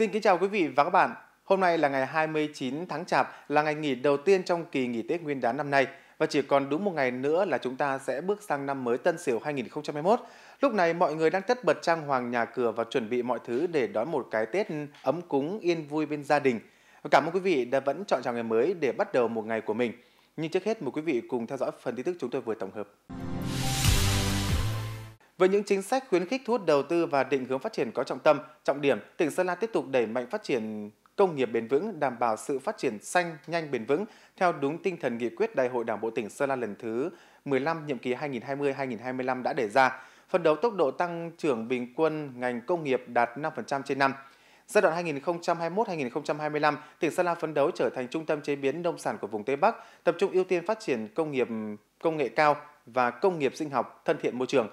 Xin kính chào quý vị và các bạn. Hôm nay là ngày 29 tháng Chạp, là ngày nghỉ đầu tiên trong kỳ nghỉ Tết Nguyên đán năm nay và chỉ còn đúng một ngày nữa là chúng ta sẽ bước sang năm mới Tân Sửu 2021. Lúc này mọi người đang tất bật trang hoàng nhà cửa và chuẩn bị mọi thứ để đón một cái Tết ấm cúng yên vui bên gia đình. Cảm ơn quý vị đã vẫn chọn chào ngày mới để bắt đầu một ngày của mình. Nhưng trước hết mời quý vị cùng theo dõi phần tin tức chúng tôi vừa tổng hợp. Với những chính sách khuyến khích thu hút đầu tư và định hướng phát triển có trọng tâm, trọng điểm, tỉnh Sơn La tiếp tục đẩy mạnh phát triển công nghiệp bền vững, đảm bảo sự phát triển xanh, nhanh bền vững theo đúng tinh thần nghị quyết Đại hội Đảng bộ tỉnh Sơn La lần thứ 15 nhiệm kỳ 2020-2025 đã đề ra, phấn đấu tốc độ tăng trưởng bình quân ngành công nghiệp đạt 5% trên năm. Giai đoạn 2021-2025, tỉnh Sơn La phấn đấu trở thành trung tâm chế biến nông sản của vùng Tây Bắc, tập trung ưu tiên phát triển công nghiệp công nghệ cao và công nghiệp sinh học thân thiện môi trường,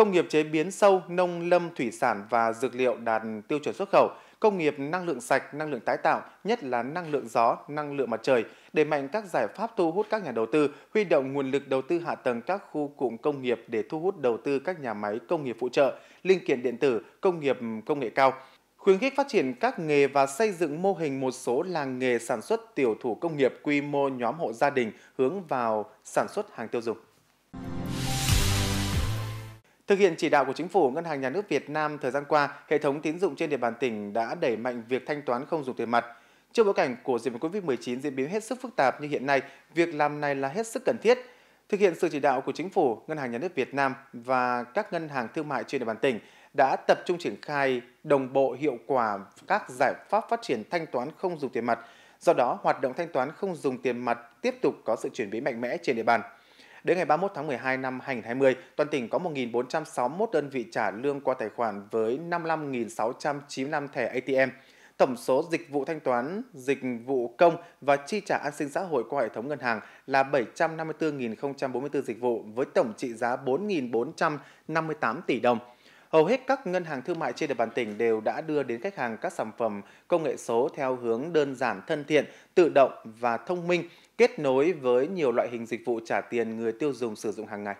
Công nghiệp chế biến sâu, nông lâm, thủy sản và dược liệu đạt tiêu chuẩn xuất khẩu, công nghiệp năng lượng sạch, năng lượng tái tạo, nhất là năng lượng gió, năng lượng mặt trời, đẩy mạnh các giải pháp thu hút các nhà đầu tư, huy động nguồn lực đầu tư hạ tầng các khu cụm công nghiệp để thu hút đầu tư các nhà máy công nghiệp phụ trợ, linh kiện điện tử, công nghiệp công nghệ cao, khuyến khích phát triển các nghề và xây dựng mô hình một số làng nghề sản xuất tiểu thủ công nghiệp quy mô nhóm hộ gia đình hướng vào sản xuất hàng tiêu dùng. Thực hiện chỉ đạo của Chính phủ, Ngân hàng Nhà nước Việt Nam thời gian qua, hệ thống tín dụng trên địa bàn tỉnh đã đẩy mạnh việc thanh toán không dùng tiền mặt. Trước bối cảnh của dịch bệnh COVID-19 diễn biến hết sức phức tạp như hiện nay, việc làm này là hết sức cần thiết. Thực hiện sự chỉ đạo của Chính phủ, Ngân hàng Nhà nước Việt Nam và các ngân hàng thương mại trên địa bàn tỉnh đã tập trung triển khai đồng bộ hiệu quả các giải pháp phát triển thanh toán không dùng tiền mặt. Do đó, hoạt động thanh toán không dùng tiền mặt tiếp tục có sự chuyển biến mạnh mẽ trên địa bàn. Đến ngày 31 tháng 12 năm 2020, toàn tỉnh có 1.461 đơn vị trả lương qua tài khoản với 55.695 thẻ ATM. Tổng số dịch vụ thanh toán, dịch vụ công và chi trả an sinh xã hội qua hệ thống ngân hàng là 754.044 dịch vụ với tổng trị giá 4.458 tỷ đồng. Hầu hết các ngân hàng thương mại trên địa bàn tỉnh đều đã đưa đến khách hàng các sản phẩm công nghệ số theo hướng đơn giản, thân thiện, tự động và thông minh kết nối với nhiều loại hình dịch vụ trả tiền người tiêu dùng sử dụng hàng ngày.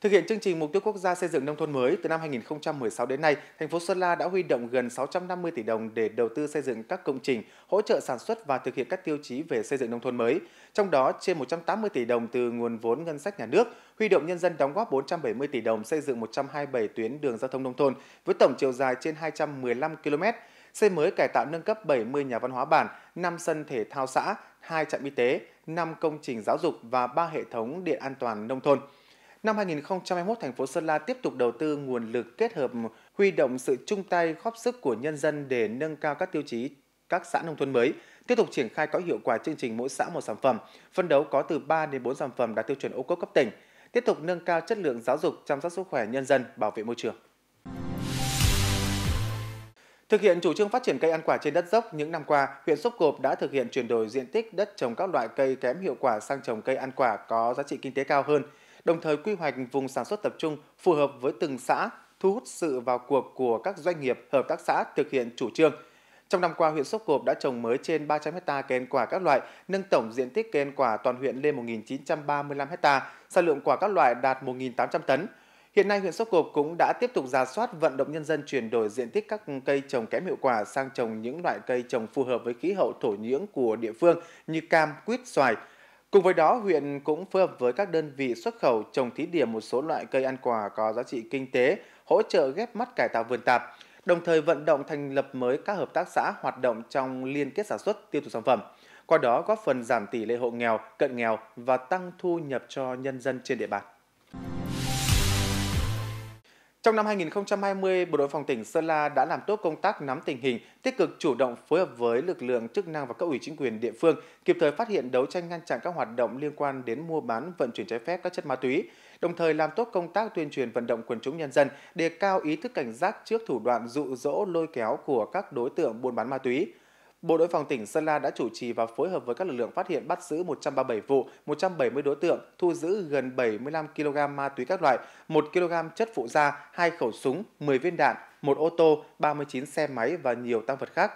Thực hiện chương trình mục tiêu quốc gia xây dựng nông thôn mới từ năm 2016 đến nay, thành phố Sơn La đã huy động gần 650 tỷ đồng để đầu tư xây dựng các công trình, hỗ trợ sản xuất và thực hiện các tiêu chí về xây dựng nông thôn mới. Trong đó, trên 180 tỷ đồng từ nguồn vốn ngân sách nhà nước, huy động nhân dân đóng góp 470 tỷ đồng xây dựng 127 tuyến đường giao thông nông thôn với tổng chiều dài trên 215 km xây mới cải tạo nâng cấp 70 nhà văn hóa bản, 5 sân thể thao xã, 2 trạm y tế, 5 công trình giáo dục và 3 hệ thống điện an toàn nông thôn. Năm 2021, thành phố Sơn La tiếp tục đầu tư nguồn lực kết hợp huy động sự chung tay góp sức của nhân dân để nâng cao các tiêu chí các xã nông thôn mới, tiếp tục triển khai có hiệu quả chương trình mỗi xã một sản phẩm, phân đấu có từ 3 đến 4 sản phẩm đạt tiêu chuẩn ô cốp cấp tỉnh, tiếp tục nâng cao chất lượng giáo dục, chăm sóc sức khỏe nhân dân, bảo vệ môi trường. Thực hiện chủ trương phát triển cây ăn quả trên đất dốc, những năm qua, huyện Sốc Cộp đã thực hiện chuyển đổi diện tích đất trồng các loại cây kém hiệu quả sang trồng cây ăn quả có giá trị kinh tế cao hơn, đồng thời quy hoạch vùng sản xuất tập trung phù hợp với từng xã, thu hút sự vào cuộc của các doanh nghiệp, hợp tác xã thực hiện chủ trương. Trong năm qua, huyện Sốc Cộp đã trồng mới trên 300 ha cây ăn quả các loại, nâng tổng diện tích cây ăn quả toàn huyện lên 1.935 ha, sản lượng quả các loại đạt 1.800 tấn. Hiện nay huyện Sóc Cộp cũng đã tiếp tục ra soát vận động nhân dân chuyển đổi diện tích các cây trồng kém hiệu quả sang trồng những loại cây trồng phù hợp với khí hậu thổ nhưỡng của địa phương như cam, quýt, xoài. Cùng với đó, huyện cũng phối hợp với các đơn vị xuất khẩu trồng thí điểm một số loại cây ăn quả có giá trị kinh tế, hỗ trợ ghép mắt cải tạo vườn tạp, đồng thời vận động thành lập mới các hợp tác xã hoạt động trong liên kết sản xuất tiêu thụ sản phẩm, qua đó góp phần giảm tỷ lệ hộ nghèo, cận nghèo và tăng thu nhập cho nhân dân trên địa bàn. Trong năm 2020, Bộ đội phòng tỉnh Sơn La đã làm tốt công tác nắm tình hình, tích cực chủ động phối hợp với lực lượng chức năng và các ủy chính quyền địa phương, kịp thời phát hiện đấu tranh ngăn chặn các hoạt động liên quan đến mua bán, vận chuyển trái phép các chất ma túy, đồng thời làm tốt công tác tuyên truyền vận động quần chúng nhân dân đề cao ý thức cảnh giác trước thủ đoạn dụ dỗ lôi kéo của các đối tượng buôn bán ma túy Bộ đội phòng tỉnh Sơn La đã chủ trì và phối hợp với các lực lượng phát hiện bắt giữ 137 vụ, 170 đối tượng, thu giữ gần 75 kg ma túy các loại, 1 kg chất phụ da, 2 khẩu súng, 10 viên đạn, 1 ô tô, 39 xe máy và nhiều tăng vật khác.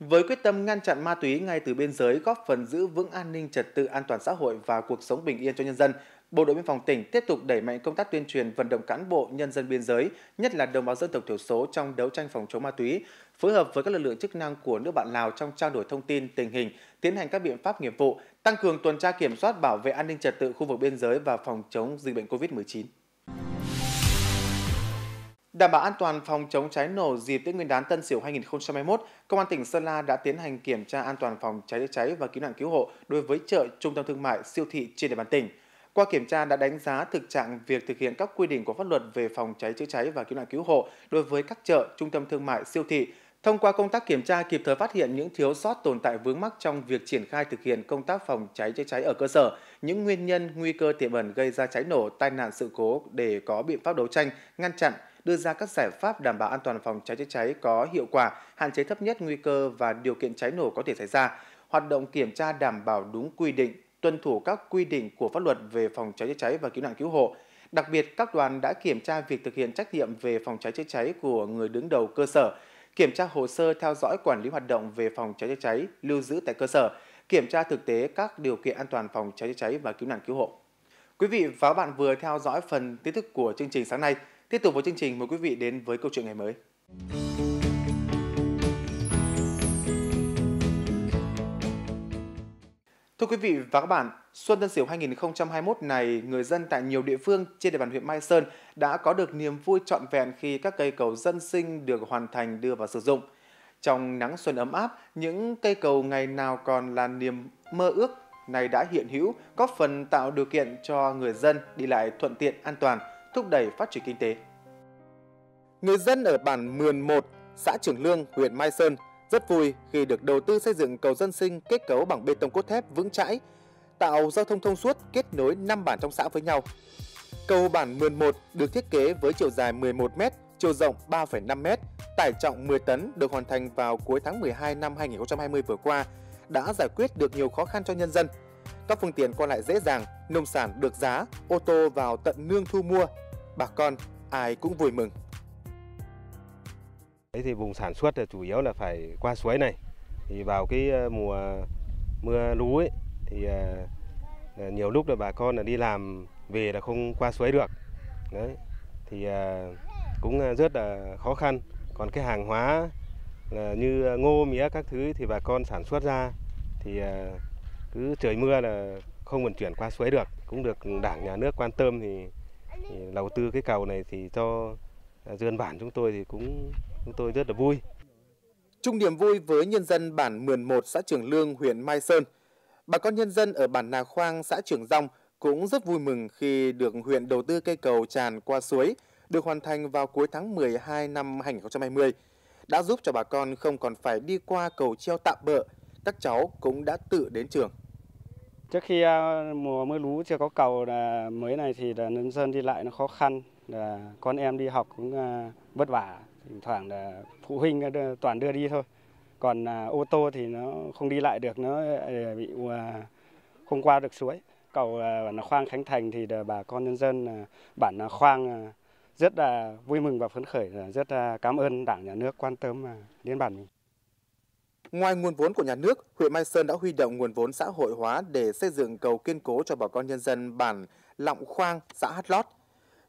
Với quyết tâm ngăn chặn ma túy ngay từ biên giới góp phần giữ vững an ninh trật tự an toàn xã hội và cuộc sống bình yên cho nhân dân, Bộ đội biên phòng tỉnh tiếp tục đẩy mạnh công tác tuyên truyền vận động cán bộ nhân dân biên giới, nhất là đồng bào dân tộc thiểu số trong đấu tranh phòng chống ma túy, phối hợp với các lực lượng chức năng của nước bạn Lào trong trao đổi thông tin, tình hình, tiến hành các biện pháp nghiệp vụ, tăng cường tuần tra kiểm soát bảo vệ an ninh trật tự khu vực biên giới và phòng chống dịch bệnh COVID-19. Đảm bảo an toàn phòng chống cháy nổ dịp Tết Nguyên đán Tân Sửu 2021, Công an tỉnh Sơn La đã tiến hành kiểm tra an toàn phòng cháy chữa cháy và cứu nạn cứu hộ đối với chợ, trung tâm thương mại, siêu thị trên địa bàn tỉnh. Qua kiểm tra đã đánh giá thực trạng việc thực hiện các quy định của pháp luật về phòng cháy chữa cháy và cứu nạn cứu hộ đối với các chợ, trung tâm thương mại, siêu thị. Thông qua công tác kiểm tra kịp thời phát hiện những thiếu sót tồn tại vướng mắc trong việc triển khai thực hiện công tác phòng cháy chữa cháy ở cơ sở, những nguyên nhân nguy cơ tiềm ẩn gây ra cháy nổ, tai nạn sự cố để có biện pháp đấu tranh, ngăn chặn, đưa ra các giải pháp đảm bảo an toàn phòng cháy chữa cháy có hiệu quả, hạn chế thấp nhất nguy cơ và điều kiện cháy nổ có thể xảy ra. Hoạt động kiểm tra đảm bảo đúng quy định, tuân thủ các quy định của pháp luật về phòng cháy chữa cháy và cứu nạn cứu hộ. Đặc biệt, các đoàn đã kiểm tra việc thực hiện trách nhiệm về phòng cháy chữa cháy của người đứng đầu cơ sở, kiểm tra hồ sơ theo dõi quản lý hoạt động về phòng cháy chữa cháy lưu giữ tại cơ sở, kiểm tra thực tế các điều kiện an toàn phòng cháy chữa cháy và cứu nạn cứu hộ. Quý vị và các bạn vừa theo dõi phần tin tức của chương trình sáng nay. Tiếp tục với chương trình, mời quý vị đến với câu chuyện ngày mới. Thưa quý vị và các bạn, Xuân Tân Sửu 2021 này, người dân tại nhiều địa phương trên địa bàn huyện Mai Sơn đã có được niềm vui trọn vẹn khi các cây cầu dân sinh được hoàn thành đưa vào sử dụng. Trong nắng xuân ấm áp, những cây cầu ngày nào còn là niềm mơ ước này đã hiện hữu, góp phần tạo điều kiện cho người dân đi lại thuận tiện an toàn, thúc đẩy phát triển kinh tế. Người dân ở bản Mường 1, xã Trường Lương, huyện Mai Sơn rất vui khi được đầu tư xây dựng cầu dân sinh kết cấu bằng bê tông cốt thép vững chãi, tạo giao thông thông suốt kết nối 5 bản trong xã với nhau. Cầu bản 11 được thiết kế với chiều dài 11m, chiều rộng 3,5m, tải trọng 10 tấn được hoàn thành vào cuối tháng 12 năm 2020 vừa qua, đã giải quyết được nhiều khó khăn cho nhân dân. Các phương tiện qua lại dễ dàng, nông sản được giá, ô tô vào tận nương thu mua. Bà con ai cũng vui mừng. Thế thì vùng sản xuất là chủ yếu là phải qua suối này. Thì vào cái ờ, mùa mưa lũ ấy, thì ờ, ờ, nhiều lúc là bà con là đi làm về là không qua suối được. Đấy. Thì cũng rất là khó khăn. Còn cái hàng hóa như ngô mía các thứ thì bà con sản xuất ra thì cứ trời mưa là không vận chuyển qua suối được cũng được đảng nhà nước quan tâm thì, thì đầu tư cái cầu này thì cho dân bản chúng tôi thì cũng chúng tôi rất là vui. Chung niềm vui với nhân dân bản Mườn 1 xã Trường Lương, huyện Mai Sơn. Bà con nhân dân ở bản Nà Khoang, xã Trường Rong cũng rất vui mừng khi được huyện đầu tư cây cầu tràn qua suối, được hoàn thành vào cuối tháng 12 năm 2020, đã giúp cho bà con không còn phải đi qua cầu treo tạm bỡ, các cháu cũng đã tự đến trường. Trước khi à, mùa mưa lũ chưa có cầu là mới này thì là nhân dân đi lại nó khó khăn, là con em đi học cũng à, vất vả thỉnh thoảng là phụ huynh toàn đưa đi thôi còn à, ô tô thì nó không đi lại được nó à, bị à, không qua được suối cầu bản khoang khánh thành thì bà con nhân dân bản khoang rất là vui mừng và phấn khởi rất là cảm ơn đảng nhà nước quan tâm đến bản mình Ngoài nguồn vốn của nhà nước, huyện Mai Sơn đã huy động nguồn vốn xã hội hóa để xây dựng cầu kiên cố cho bà con nhân dân bản Lọng Khoang, xã Hát Lót.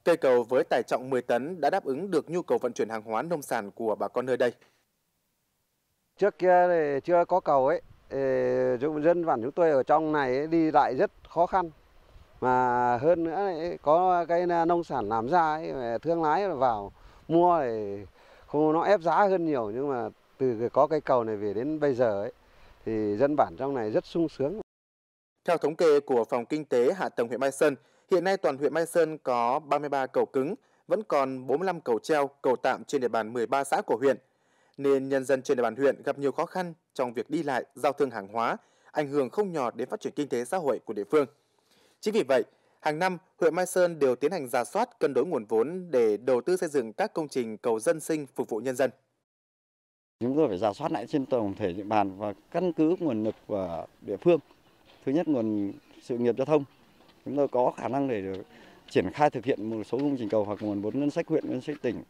Cây cầu với tải trọng 10 tấn đã đáp ứng được nhu cầu vận chuyển hàng hóa nông sản của bà con nơi đây. Trước kia thì chưa có cầu ấy, dân bản chúng tôi ở trong này đi lại rất khó khăn. Mà hơn nữa có cái nông sản làm ra ấy, thương lái vào mua thì không nó ép giá hơn nhiều nhưng mà từ có cây cầu này về đến bây giờ ấy thì dân bản trong này rất sung sướng. Theo thống kê của phòng kinh tế hạ tầng huyện Mai Sơn, Hiện nay toàn huyện Mai Sơn có 33 cầu cứng, vẫn còn 45 cầu treo, cầu tạm trên địa bàn 13 xã của huyện. Nên nhân dân trên địa bàn huyện gặp nhiều khó khăn trong việc đi lại, giao thương hàng hóa, ảnh hưởng không nhỏ đến phát triển kinh tế xã hội của địa phương. Chính vì vậy, hàng năm huyện Mai Sơn đều tiến hành giả soát cân đối nguồn vốn để đầu tư xây dựng các công trình cầu dân sinh phục vụ nhân dân. Chúng tôi phải giả soát lại trên tổng thể địa bàn và căn cứ nguồn lực của địa phương. Thứ nhất nguồn sự nghiệp giao thông, chúng tôi có khả năng để được triển khai thực hiện một số công trình cầu hoặc nguồn vốn ngân sách huyện ngân sách tỉnh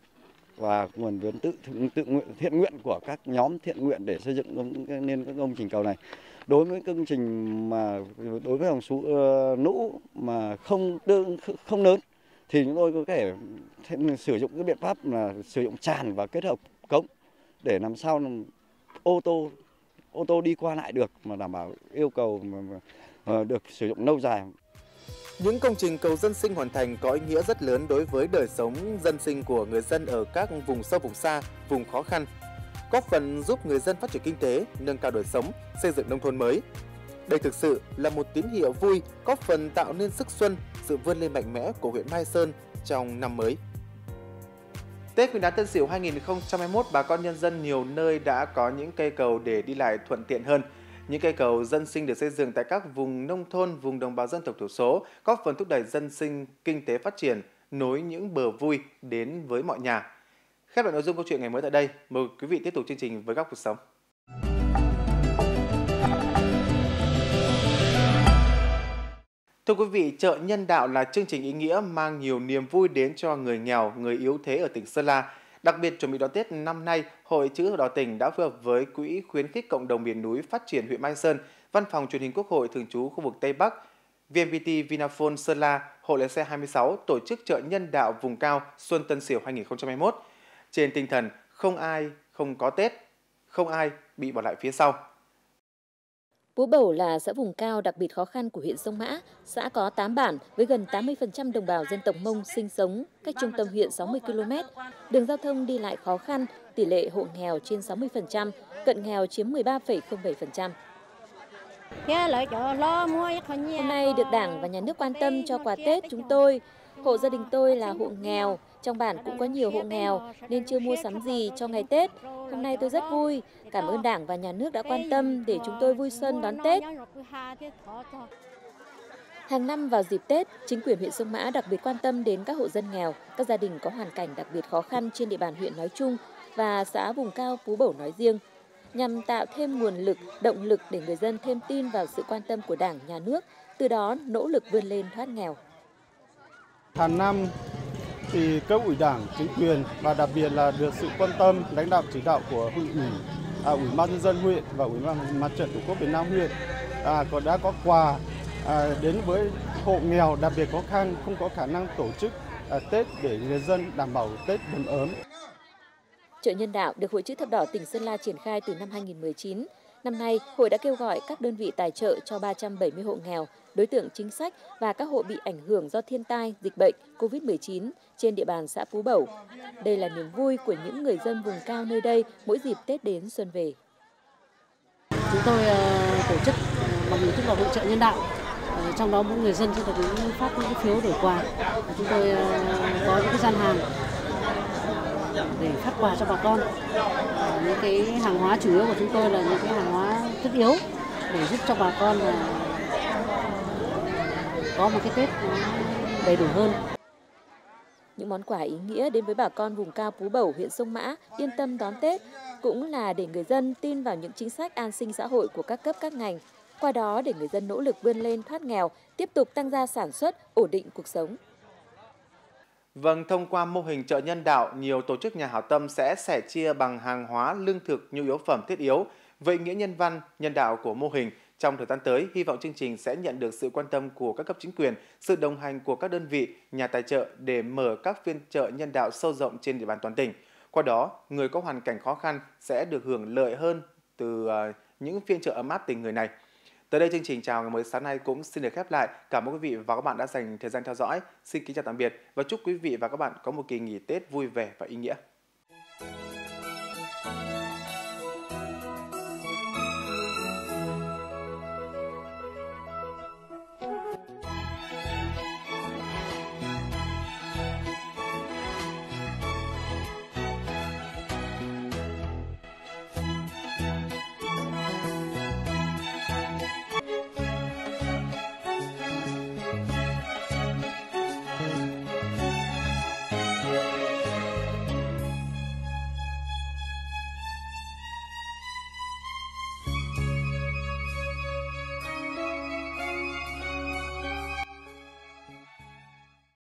và nguồn vốn tự tự nguyện thiện nguyện của các nhóm thiện nguyện để xây dựng nên các công trình cầu này đối với công trình mà đối với dòng số uh, ờ, lũ mà không đương không lớn thì chúng tôi có thể thêm sử dụng cái biện pháp là sử dụng tràn và kết hợp cống để làm sao ô tô ô tô đi qua lại được mà đảm bảo yêu cầu mà, mà, mà ờ, được sử dụng lâu dài những công trình cầu dân sinh hoàn thành có ý nghĩa rất lớn đối với đời sống dân sinh của người dân ở các vùng sâu vùng xa, vùng khó khăn, góp phần giúp người dân phát triển kinh tế, nâng cao đời sống, xây dựng nông thôn mới. Đây thực sự là một tín hiệu vui, góp phần tạo nên sức xuân, sự vươn lên mạnh mẽ của huyện Mai Sơn trong năm mới. Tết Nguyên đán Tân Sửu 2021, bà con nhân dân nhiều nơi đã có những cây cầu để đi lại thuận tiện hơn – những cây cầu dân sinh được xây dựng tại các vùng nông thôn, vùng đồng bào dân tộc thiểu số góp phần thúc đẩy dân sinh, kinh tế phát triển, nối những bờ vui đến với mọi nhà. Khép lại nội dung câu chuyện ngày mới tại đây, mời quý vị tiếp tục chương trình với góc cuộc sống. Thưa quý vị, chợ nhân đạo là chương trình ý nghĩa mang nhiều niềm vui đến cho người nghèo, người yếu thế ở tỉnh Sơn La Đặc biệt chuẩn bị đón Tết năm nay, Hội Chữ Thập Đỏ tỉnh đã phối hợp với Quỹ khuyến khích cộng đồng miền núi phát triển huyện Mai Sơn, Văn phòng Truyền hình Quốc hội thường trú khu vực Tây Bắc, VNPT Vinaphone Sơn La, Hội lái xe 26 tổ chức chợ nhân đạo vùng cao Xuân Tân Sửu 2021 trên tinh thần không ai không có Tết, không ai bị bỏ lại phía sau. Phú bầu là xã vùng cao đặc biệt khó khăn của huyện Sông Mã, xã có 8 bản với gần 80% đồng bào dân tộc Mông sinh sống, cách trung tâm huyện 60 km. Đường giao thông đi lại khó khăn, tỷ lệ hộ nghèo trên 60%, cận nghèo chiếm 13,07%. Hôm nay được Đảng và Nhà nước quan tâm cho quà Tết chúng tôi. Hộ gia đình tôi là hộ nghèo, trong bản cũng có nhiều hộ nghèo nên chưa mua sắm gì cho ngày Tết. Hôm nay tôi rất vui, cảm ơn Đảng và Nhà nước đã quan tâm để chúng tôi vui xuân đón Tết. Hàng năm vào dịp Tết, chính quyền huyện Sông Mã đặc biệt quan tâm đến các hộ dân nghèo, các gia đình có hoàn cảnh đặc biệt khó khăn trên địa bàn huyện nói chung và xã vùng cao Phú Bẩu nói riêng, nhằm tạo thêm nguồn lực, động lực để người dân thêm tin vào sự quan tâm của Đảng, Nhà nước, từ đó nỗ lực vươn lên thoát nghèo. Hàng năm thì cấp ủy đảng, chính quyền và đặc biệt là được sự quan tâm, lãnh đạo chỉ đạo của huyện ủy, à, ủy ban nhân dân huyện và ủy ban mặt trận tổ quốc Việt Nam huyện à, còn đã có quà à, đến với hộ nghèo đặc biệt khó khăn không có khả năng tổ chức à, Tết để người dân đảm bảo Tết đầm ấm. Chợ nhân đạo được Hội chữ thập đỏ tỉnh Sơn La triển khai từ năm 2019 Năm nay, hội đã kêu gọi các đơn vị tài trợ cho 370 hộ nghèo, đối tượng chính sách và các hộ bị ảnh hưởng do thiên tai, dịch bệnh, COVID-19 trên địa bàn xã Phú Bẩu. Đây là niềm vui của những người dân vùng cao nơi đây mỗi dịp Tết đến xuân về. Chúng tôi ờ, tổ chức ờ, bằng hình thức là hỗ trợ nhân đạo ờ, trong đó mỗi người dân sẽ được phát những phiếu đổi quà chúng tôi có những gian hàng để phát quà cho bà con những cái hàng hóa chủ yếu của chúng tôi là những cái hàng hóa thiết yếu để giúp cho bà con có một cái Tết đầy đủ hơn. Những món quà ý nghĩa đến với bà con vùng cao Phú Bẩu, huyện Sông Mã yên tâm đón Tết cũng là để người dân tin vào những chính sách an sinh xã hội của các cấp các ngành, qua đó để người dân nỗ lực vươn lên thoát nghèo, tiếp tục tăng gia sản xuất, ổn định cuộc sống. Vâng, thông qua mô hình chợ nhân đạo, nhiều tổ chức nhà hảo tâm sẽ sẻ chia bằng hàng hóa, lương thực, nhu yếu phẩm thiết yếu. Vậy nghĩa nhân văn, nhân đạo của mô hình trong thời gian tới, hy vọng chương trình sẽ nhận được sự quan tâm của các cấp chính quyền, sự đồng hành của các đơn vị, nhà tài trợ để mở các phiên chợ nhân đạo sâu rộng trên địa bàn toàn tỉnh. Qua đó, người có hoàn cảnh khó khăn sẽ được hưởng lợi hơn từ ờ, những phiên chợ ấm áp tình người này. Tới đây chương trình chào ngày mới sáng nay cũng xin được khép lại. Cảm ơn quý vị và các bạn đã dành thời gian theo dõi. Xin kính chào tạm biệt và chúc quý vị và các bạn có một kỳ nghỉ Tết vui vẻ và ý nghĩa.